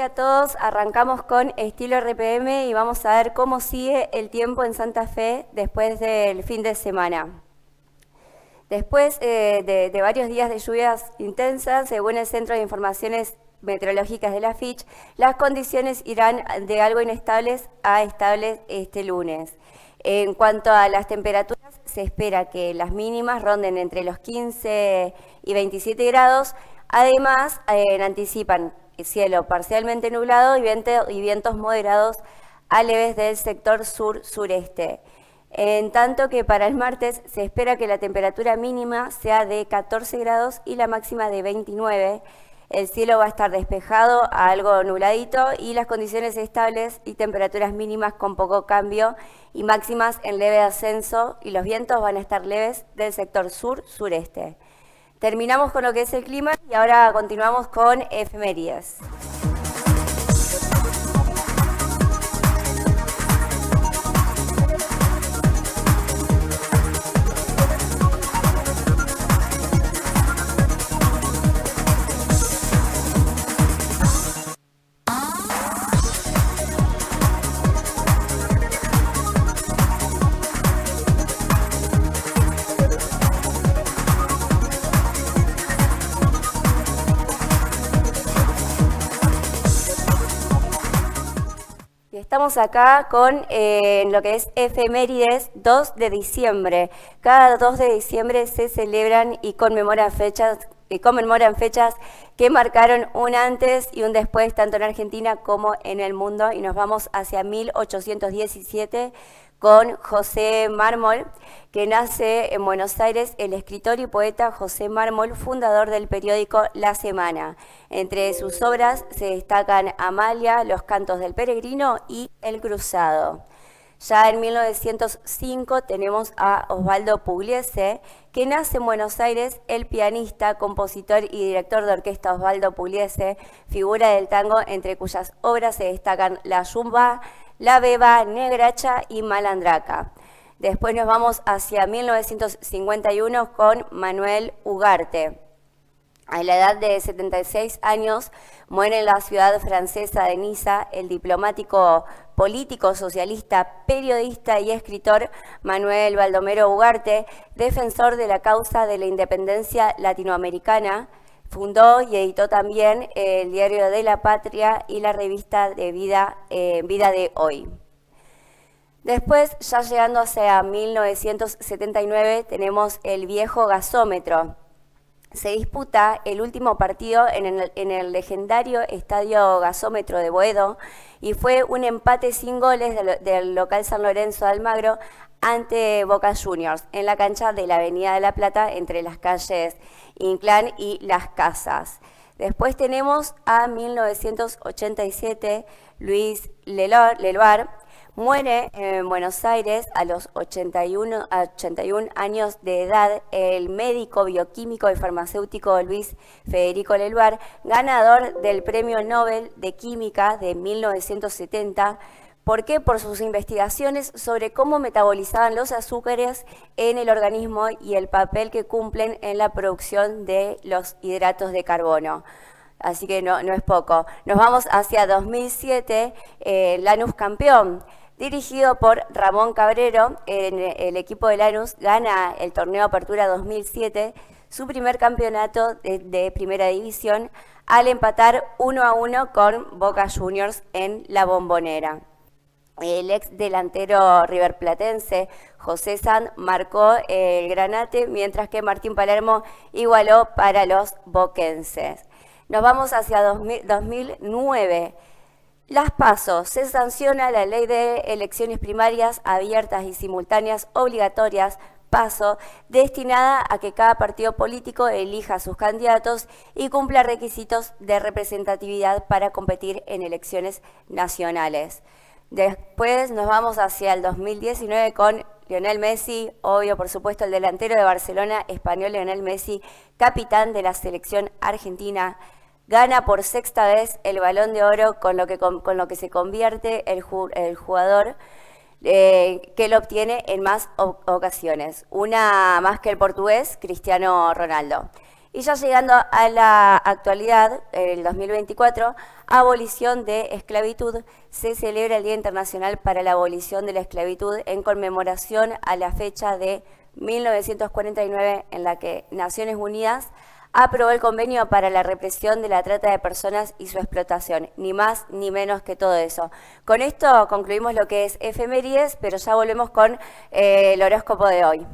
a todos. Arrancamos con estilo RPM y vamos a ver cómo sigue el tiempo en Santa Fe después del fin de semana. Después eh, de, varios días de lluvias intensas, según el Centro de Informaciones Meteorológicas de la FICH, las condiciones irán de algo inestables a estables este lunes. En cuanto a las temperaturas, se espera que las mínimas ronden entre los 15 y 27 grados. Además, eh, anticipan cielo parcialmente nublado y, vientos moderados a leves del sector sur-sureste. En tanto que para el martes se espera que la temperatura mínima sea de 14 grados y la máxima de 29. El cielo va a estar despejado a algo nubladito y las condiciones estables y temperaturas mínimas con poco cambio y máximas en leve ascenso y los vientos van a estar leves del sector sur-sureste. Terminamos con lo que es el clima y ahora continuamos con efemérides. estamos acá con eh, lo que es efemérides 2 de diciembre. Cada 2 de diciembre se celebran y conmemoran fechas que conmemoran fechas que marcaron un antes y un después tanto en Argentina como en el mundo y nos vamos hacia 1817 con José Mármol, que nace en Buenos Aires el escritor y poeta José Mármol, fundador del periódico La Semana. Entre sus obras se destacan Amalia, Los Cantos del Peregrino y El Cruzado. Ya en 1905 tenemos a Osvaldo Pugliese, que nace en Buenos Aires, el pianista, compositor y director de orquesta Osvaldo Pugliese, figura del tango entre cuyas obras se destacan La Yumba, La Beba, Negracha y Malandraca. Después nos vamos hacia 1951 con Manuel Ugarte. A la edad de 76 años muere en la ciudad francesa de Niza el diplomático político socialista, periodista y escritor Manuel Baldomero Ugarte, defensor de la causa de la independencia latinoamericana. Fundó y editó también el Diario de la Patria y la revista de Vida, eh, Vida de Hoy. Después, ya llegando hacia 1979, tenemos el viejo gasómetro se disputa el último partido en el, legendario Estadio Gasómetro de Boedo y fue un empate sin goles del, local San Lorenzo de Almagro ante Boca Juniors en la cancha de la Avenida de la Plata entre las calles Inclán y Las Casas. Después tenemos a 1987 Luis Leloir Muere en Buenos Aires a los 81, años de edad el médico bioquímico y farmacéutico Luis Federico Leluar, ganador del Premio Nobel de Química de 1970. ¿Por qué? Por sus investigaciones sobre cómo metabolizaban los azúcares en el organismo y el papel que cumplen en la producción de los hidratos de carbono. Así que no, es poco. Nos vamos hacia 2007, eh, Lanus campeón dirigido por Ramón Cabrero, el equipo de Lanús gana el torneo Apertura 2007, su primer campeonato de, Primera División, al empatar 1 a 1 con Boca Juniors en La Bombonera. El ex delantero riverplatense José Sanz marcó el granate, mientras que Martín Palermo igualó para los boquenses. Nos vamos hacia 2009. Las PASO. Se sanciona la ley de elecciones primarias abiertas y simultáneas obligatorias paso destinada a que cada partido político elija a sus candidatos y cumpla requisitos de representatividad para competir en elecciones nacionales. Después nos vamos hacia el 2019 con Lionel Messi, obvio por supuesto el delantero de Barcelona español Lionel Messi, capitán de la selección argentina Gana por sexta vez el balón de oro con lo que, con, lo que se convierte el, jugador eh, que lo obtiene en más ocasiones, una más que el portugués Cristiano Ronaldo. Y ya llegando a la actualidad, el 2024, abolición de esclavitud, se celebra el Día Internacional para la Abolición de la Esclavitud en conmemoración a la fecha de 1949 en la que Naciones Unidas aprobó el convenio para la represión de la trata de personas y su explotación. Ni más ni menos que todo eso. Con esto concluimos lo que es efemérides, pero ya volvemos con eh, el horóscopo de hoy.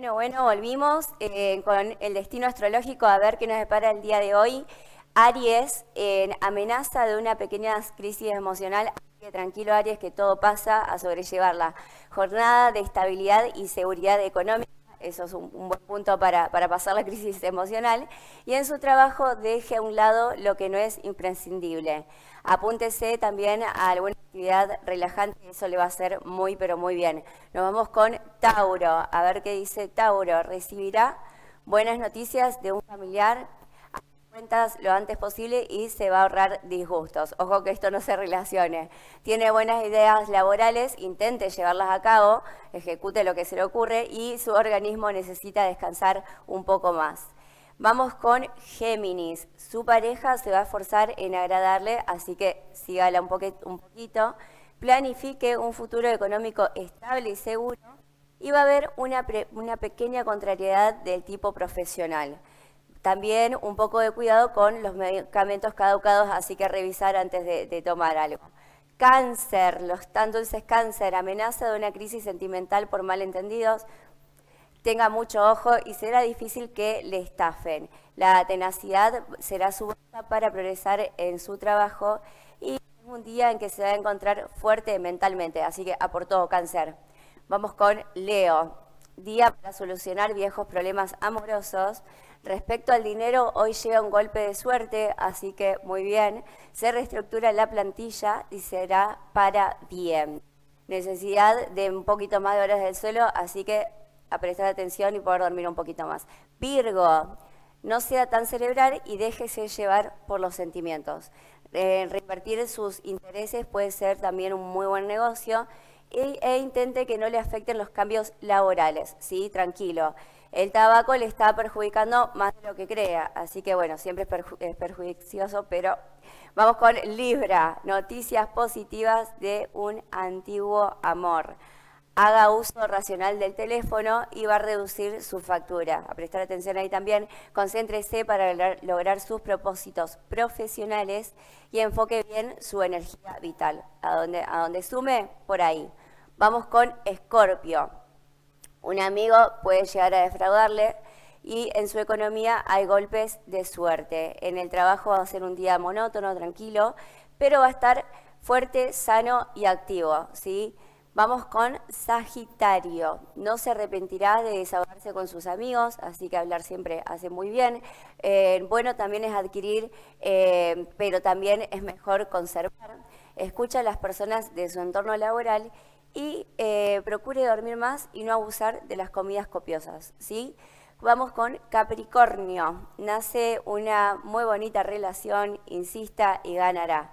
Bueno, bueno, volvimos eh, con el destino astrológico a ver qué nos depara el día de hoy. Aries, en amenaza de una pequeña crisis emocional. Tranquilo Aries, que todo pasa a sobrellevarla. Jornada de estabilidad y seguridad económica. Eso es un, buen punto para, para, pasar la crisis emocional. Y en su trabajo deje a un lado lo que no es imprescindible. Apúntese también a algunos actividad relajante eso le va a hacer muy, pero muy bien. Nos vamos con Tauro, a ver qué dice Tauro. Recibirá buenas noticias de un familiar cuentas lo antes posible y se va a ahorrar disgustos. Ojo que esto no se relacione. Tiene buenas ideas laborales, intente llevarlas a cabo, ejecute lo que se le ocurre y su organismo necesita descansar un poco más. Vamos con Géminis. Su pareja se va a esforzar en agradarle, así que sígala un, poquito, Planifique un futuro económico estable y seguro y va a haber una, pequeña contrariedad del tipo profesional. También un poco de cuidado con los medicamentos caducados, así que revisar antes de, de tomar algo. Cáncer, los tan dulces cáncer, amenaza de una crisis sentimental por malentendidos, tenga mucho ojo y será difícil que le estafen. La tenacidad será su base para progresar en su trabajo y es un día en que se va a encontrar fuerte mentalmente, así que aportó cáncer. Vamos con Leo. Día para solucionar viejos problemas amorosos. Respecto al dinero, hoy llega un golpe de suerte, así que muy bien. Se reestructura la plantilla y será para bien. Necesidad de un poquito más de horas del suelo, así que a prestar atención y poder dormir un poquito más. Virgo, no sea tan cerebral y déjese llevar por los sentimientos. Eh, reinvertir sus intereses puede ser también un muy buen negocio e, e, intente que no le afecten los cambios laborales, ¿sí? Tranquilo. El tabaco le está perjudicando más de lo que crea, así que bueno, siempre es, es perjudicioso, pero vamos con Libra, noticias positivas de un antiguo amor haga uso racional del teléfono y va a reducir su factura. A prestar atención ahí también, concéntrese para lograr sus propósitos profesionales y enfoque bien su energía vital. A dónde sume, por ahí. Vamos con Escorpio. Un amigo puede llegar a defraudarle y en su economía hay golpes de suerte. En el trabajo va a ser un día monótono, tranquilo, pero va a estar fuerte, sano y activo, ¿sí? sí Vamos con Sagitario. No se arrepentirá de desahogarse con sus amigos, así que hablar siempre hace muy bien. Eh, bueno también es adquirir, eh, pero también es mejor conservar. Escucha a las personas de su entorno laboral y eh, procure dormir más y no abusar de las comidas copiosas. ¿sí? Vamos con Capricornio. Nace una muy bonita relación, insista y ganará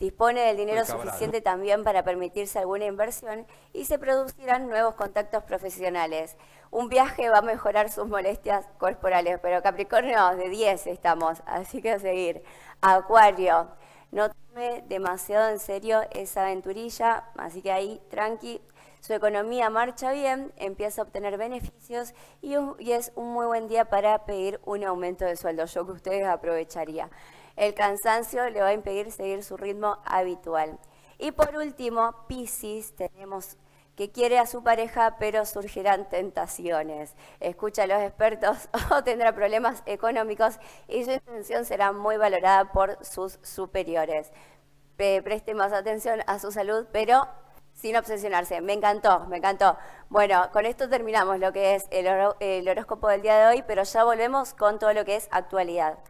dispone del dinero suficiente también para permitirse alguna inversión y se producirán nuevos contactos profesionales. Un viaje va a mejorar sus molestias corporales, pero Capricornio, de 10 estamos, así que a seguir. Acuario, no tome demasiado en serio esa aventurilla, así que ahí tranqui. Su economía marcha bien, empieza a obtener beneficios y, y es un muy buen día para pedir un aumento de sueldo, yo que ustedes aprovecharía el cansancio le va a impedir seguir su ritmo habitual. Y por último, Piscis, tenemos que quiere a su pareja, pero surgirán tentaciones. Escucha a los expertos o tendrá problemas económicos y su intención será muy valorada por sus superiores. Preste más atención a su salud, pero sin obsesionarse. Me encantó, me encantó. Bueno, con esto terminamos lo que es el horóscopo del día de hoy, pero ya volvemos con todo lo que es actualidad.